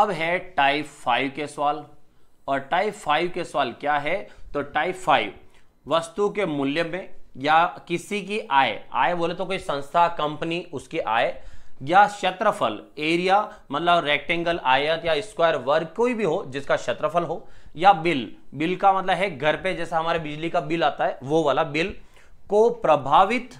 अब है type five के सवाल और टाइप फाइव के सवाल क्या है तो टाइप फाइव वस्तु के मूल्य में या किसी की आय आय बोले तो कोई संस्था कंपनी उसकी आय या क्षेत्रफल एरिया मतलब रेक्टेंगल आयत या स्क्वायर वर्ग कोई भी हो जिसका क्षेत्रफल हो या बिल बिल का मतलब है घर पे जैसा हमारे बिजली का बिल आता है वो वाला बिल को प्रभावित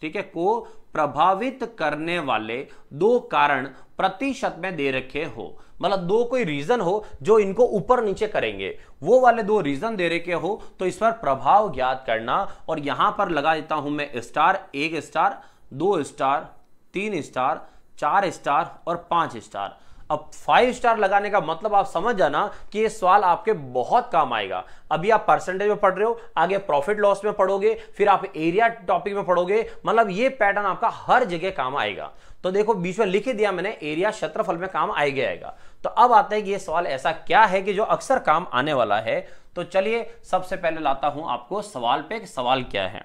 ठीक है को प्रभावित करने वाले दो कारण प्रतिशत में दे रखे हो मतलब दो कोई रीजन हो जो इनको ऊपर नीचे करेंगे वो वाले दो रीजन दे रखे हो तो इस पर प्रभाव ज्ञात करना और यहां पर लगा देता हूं मैं स्टार एक स्टार दो स्टार तीन स्टार चार स्टार और पांच स्टार अब फाइव स्टार लगाने का मतलब आप समझ जाना कि ये सवाल आपके बहुत काम आएगा अभी आप परसेंटेज में पढ़ रहे हो आगे प्रॉफिट लॉस में पढ़ोगे फिर आप एरिया टॉपिक में पढ़ोगे मतलब ये पैटर्न आपका हर जगह काम आएगा तो देखो बीच में लिख ही दिया मैंने एरिया क्षेत्रफल में काम आएगा आएगा तो अब आता है कि ये सवाल ऐसा क्या है कि जो अक्सर काम आने वाला है तो चलिए सबसे पहले लाता हूं आपको सवाल पे सवाल क्या है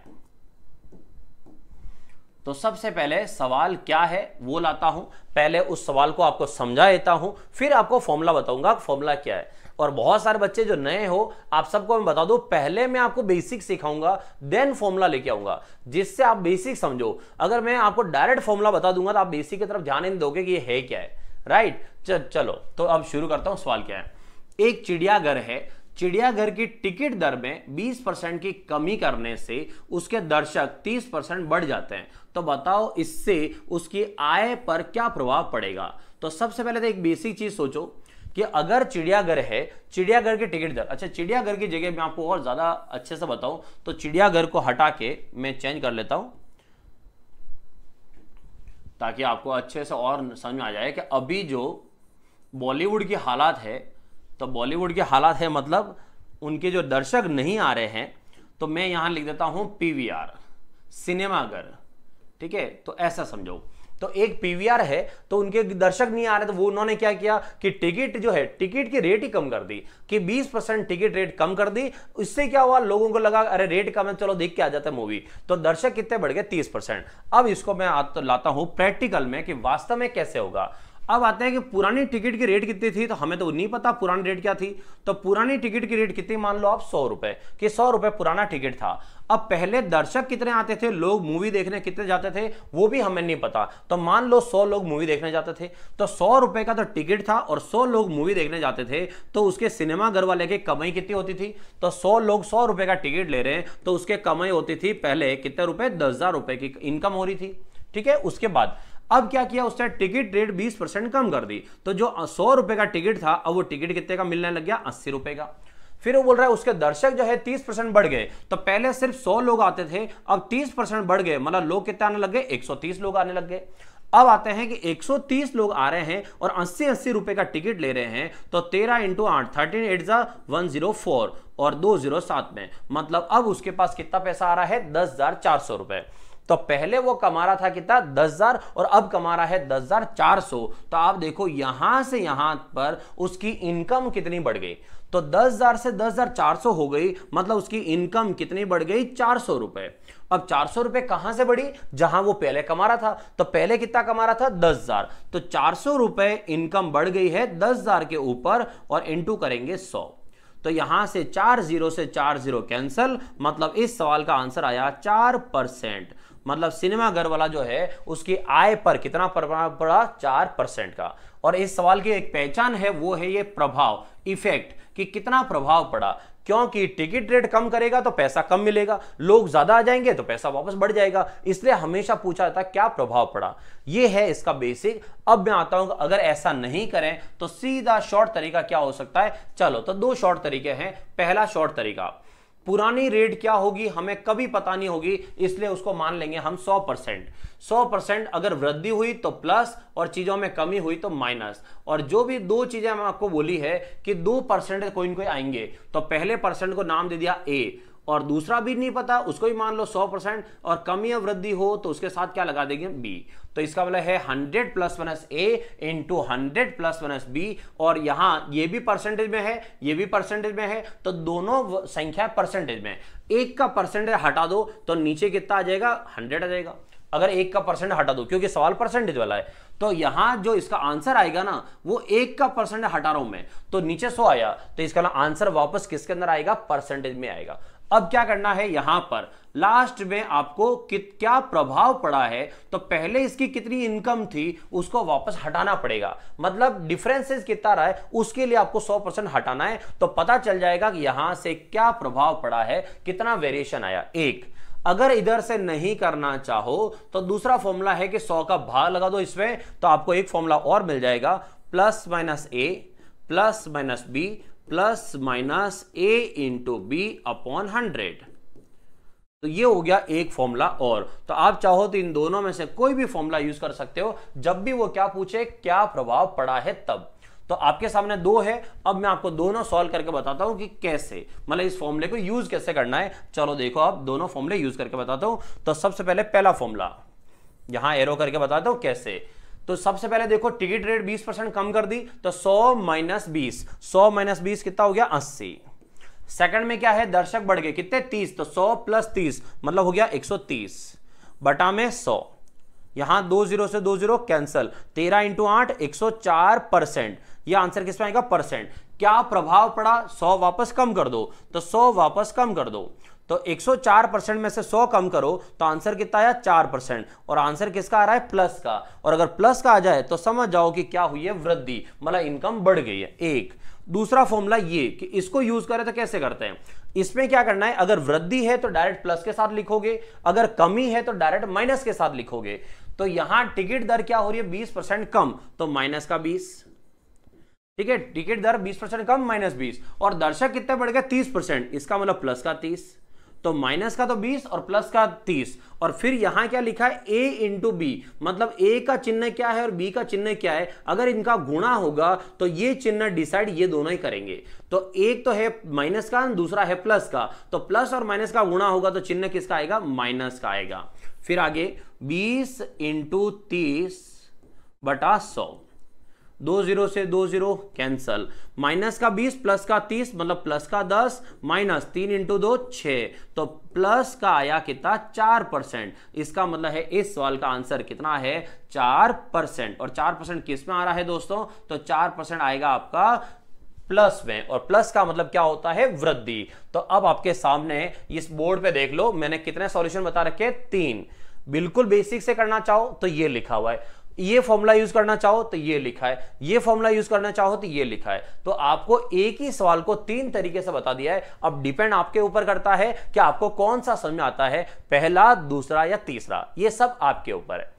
तो सबसे पहले सवाल क्या है वो लाता हूं पहले उस सवाल को आपको समझा देता हूं फिर आपको फॉर्मूला बताऊंगा फॉर्मूला क्या है और बहुत सारे बच्चे जो नए हो आप सबको मैं बता दूं पहले मैं आपको बेसिक सिखाऊंगा देन फॉर्मूला लेके आऊंगा जिससे आप बेसिक समझो अगर मैं आपको डायरेक्ट फॉर्मूला बता दूंगा तो आप बेसिक की तरफ ध्यान नहीं दोगे कि ये है क्या है राइट चलो तो अब शुरू करता हूं सवाल क्या है एक चिड़ियाघर है चिड़ियाघर की टिकट दर में 20 परसेंट की कमी करने से उसके दर्शक 30 परसेंट बढ़ जाते हैं तो बताओ इससे उसकी आय पर क्या प्रभाव पड़ेगा तो सबसे पहले तो एक बेसिक चीज सोचो कि अगर चिड़ियाघर है चिड़ियाघर की टिकट दर अच्छा चिड़ियाघर की जगह मैं आपको और ज्यादा अच्छे से बताऊं तो चिड़ियाघर को हटा के मैं चेंज कर लेता हूं ताकि आपको अच्छे से और समझ में आ जाए कि अभी जो बॉलीवुड की हालात है तो बॉलीवुड के हालात है मतलब उनके जो दर्शक नहीं आ रहे हैं तो मैं यहां लिख देता हूं पी वी आर सिनेमाघर ठीक है तो ऐसा समझो तो एक पीवीआर है तो उनके दर्शक नहीं आ रहे तो वो उन्होंने क्या किया कि टिकट जो है टिकट की रेट ही कम कर दी कि 20 परसेंट टिकट रेट कम कर दी इससे क्या हुआ लोगों को लगा अरे रेट कम है चलो देख के आ जाता है मूवी तो दर्शक कितने बढ़ गए 30 परसेंट अब इसको मैं तो लाता हूं प्रैक्टिकल में कि वास्तव में कैसे होगा अब आते हैं कि पुरानी टिकट की रेट कितनी थी तो हमें तो नहीं पता पुरानी रेट क्या थी तो पुरानी टिकट की रेट कितनी मान लो आप सौ रुपए कि सौ रुपए पुराना टिकट था अब पहले दर्शक कितने आते थे लोग मूवी देखने कितने जाते थे वो भी हमें नहीं पता तो मान लो सौ लोग मूवी देखने जाते थे तो सौ रुपए का तो टिकट था और सौ लोग मूवी देखने जाते थे तो उसके सिनेमा घर वाले की कमाई कितनी होती थी तो सौ लोग सौ रुपए का टिकट ले रहे हैं तो उसके कमाई होती थी पहले कितने रुपए दस हजार रुपए की इनकम हो रही थी ठीक है उसके बाद अब क्या किया उसने टिकट रेट 20 परसेंट कम कर दी तो जो सौ रुपए का टिकट था अब वो टिकट कितने का मिलने लग गया अस्सी रुपए का फिर वो बोल रहा है उसके दर्शक जो है तीस परसेंट बढ़ गए तो पहले सिर्फ सौ लोग आते थे अब तीस परसेंट बढ़ गए मतलब लोग कितने आने लग गए एक सौ तीस लोग आने लग गए अब आते हैं कि 130 लोग आ रहे हैं और 80 अस्सी रुपए का टिकट ले रहे हैं तो 13 इंटू आठ थर्टीन एट जा वन जीरो फोर और दो जीरो सात में मतलब अब उसके पास कितना पैसा आ रहा है दस हजार चार सौ रुपए तो पहले वो कमा रहा था कितना दस हजार और अब कमा रहा है दस हजार चार सौ तो आप देखो यहां से यहां पर उसकी इनकम कितनी बढ़ गई तो दस हजार से दस हजार चार सौ हो गई मतलब उसकी इनकम कितनी बढ़ गई चार सौ रुपए अब चार सौ रुपए कहां से बढ़ी जहां वो पहले कमा रहा था तो पहले कितना कमा रहा था दस हजार तो चार सौ रुपए इनकम बढ़ गई है दस हजार के ऊपर और इंटू करेंगे सौ तो यहां से चार जीरो से चार जीरो कैंसल मतलब इस सवाल का आंसर आया चार परसेंट मतलब सिनेमा घर वाला जो है उसकी आय पर कितना प्रभाव पड़ा चार परसेंट का और इस सवाल की एक पहचान है वो है ये प्रभाव इफेक्ट कि कितना प्रभाव पड़ा क्योंकि टिकट रेट कम करेगा तो पैसा कम मिलेगा लोग ज्यादा आ जाएंगे तो पैसा वापस बढ़ जाएगा इसलिए हमेशा पूछा जाता क्या प्रभाव पड़ा ये है इसका बेसिक अब मैं आता हूं अगर ऐसा नहीं करें तो सीधा शॉर्ट तरीका क्या हो सकता है चलो तो दो शॉर्ट तरीके हैं पहला शॉर्ट तरीका पुरानी रेट क्या होगी हमें कभी पता नहीं होगी इसलिए उसको मान लेंगे हम 100 परसेंट सौ परसेंट अगर वृद्धि हुई तो प्लस और चीज़ों में कमी हुई तो माइनस और जो भी दो चीज़ें मैं आपको बोली है कि दो परसेंट कोई कोई आएंगे तो पहले परसेंट को नाम दे दिया ए और दूसरा भी नहीं पता उसको भी मान लो 100 परसेंट और कमी या वृद्धि हो तो उसके साथ क्या लगा देंगे बी तो इसका मतलब है 100 plus minus A into hundred plus minus B और यहां ये भी परसेंटेज में है ये भी परसेंटेज में है तो दोनों संख्या परसेंटेज में एक का परसेंटेज हटा दो तो नीचे कितना आ जाएगा हंड्रेड आ जाएगा अगर एक का परसेंट हटा दो क्योंकि सवाल परसेंटेज वाला है तो यहां जो इसका आंसर आएगा ना वो एक का परसेंट हटा रहा हूं मैं तो नीचे सो आया तो इसका मतलब आंसर वापस किसके अंदर आएगा परसेंटेज में आएगा अब क्या करना है यहां पर लास्ट में आपको कित क्या प्रभाव पड़ा है तो पहले इसकी कितनी इनकम थी उसको वापस हटाना पड़ेगा मतलब डिफरेंसेस कितना रहा है उसके लिए आपको 100 परसेंट हटाना है तो पता चल जाएगा कि यहां से क्या प्रभाव पड़ा है कितना वेरिएशन आया एक अगर इधर से नहीं करना चाहो तो दूसरा फॉर्मूला है कि सौ का भाग लगा दो इसमें तो आपको एक फॉर्मूला और मिल जाएगा plus minus A plus minus B plus minus A into B upon hundred तो ये हो गया एक फॉर्मूला और तो आप चाहो तो इन दोनों में से कोई भी फॉर्मूला यूज कर सकते हो जब भी वो क्या पूछे क्या प्रभाव पड़ा है तब तो आपके सामने दो है अब मैं आपको दोनों सॉल्व करके बताता हूं कि कैसे मतलब इस फॉर्मूले को यूज कैसे करना है चलो देखो आप दोनों फॉर्मूले यूज करके बताता हूं तो सबसे पहले पहला फॉर्मूला यहां एरो करके बताता हूं कैसे तो सबसे पहले देखो टिकट रेट 20 परसेंट कम कर दी तो 100 माइनस बीस सौ माइनस बीस कितना हो गया 80 सेकंड में क्या है दर्शक बढ़ गए कितने 30 तो 100 प्लस 30 मतलब हो गया 130 बटा में 100 यहां दो जीरो से दो जीरो कैंसल तेरह इंटू आठ एक सौ चार परसेंट यह आंसर किस आएगा परसेंट क्या प्रभाव पड़ा सौ वापस कम कर दो तो सौ वापस कम कर दो तो 104 परसेंट में से 100 कम करो तो आंसर कितना आया 4 परसेंट और आंसर किसका आ रहा है प्लस का और अगर प्लस का आ जाए तो समझ जाओ कि क्या हुई है वृद्धि मतलब इनकम बढ़ गई है एक दूसरा फॉर्मूला ये कि इसको यूज करें तो कैसे करते हैं इसमें क्या करना है अगर वृद्धि है तो डायरेक्ट प्लस के साथ लिखोगे अगर कमी है तो डायरेक्ट माइनस के साथ लिखोगे तो यहां टिकट दर क्या हो रही है बीस परसेंट कम तो माइनस का बीस ठीक है टिकट दर बीस परसेंट कम माइनस बीस और दर्शक कितने बढ़ गए तीस परसेंट इसका मतलब प्लस का तीस तो माइनस का तो 20 और प्लस का 30 और फिर यहां क्या लिखा है ए इंटू बी मतलब ए का चिन्ह क्या है और बी का चिन्ह क्या है अगर इनका गुणा होगा तो ये चिन्ह डिसाइड ये दोनों ही करेंगे तो एक तो है माइनस का दूसरा है प्लस का तो प्लस और माइनस का गुणा होगा तो चिन्ह किसका आएगा माइनस का आएगा फिर आगे बीस इंटू तीस बटा सौ दो जीरो से दो जीरो कैंसल माइनस का बीस प्लस का तीस मतलब प्लस का दस माइनस तीन इंटू दो छ तो प्लस का आया कितना चार परसेंट इसका मतलब है इस सवाल का आंसर कितना है चार परसेंट और चार परसेंट किस में आ रहा है दोस्तों तो चार परसेंट आएगा आपका प्लस में और प्लस का मतलब क्या होता है वृद्धि तो अब आपके सामने इस बोर्ड पे देख लो मैंने कितने सॉल्यूशन बता रखे तीन बिल्कुल बेसिक से करना चाहो तो ये लिखा हुआ है ये फॉर्मूला यूज करना चाहो तो ये लिखा है ये फॉर्मूला यूज करना चाहो तो ये लिखा है तो आपको एक ही सवाल को तीन तरीके से बता दिया है अब डिपेंड आपके ऊपर करता है कि आपको कौन सा समझ आता है पहला दूसरा या तीसरा ये सब आपके ऊपर है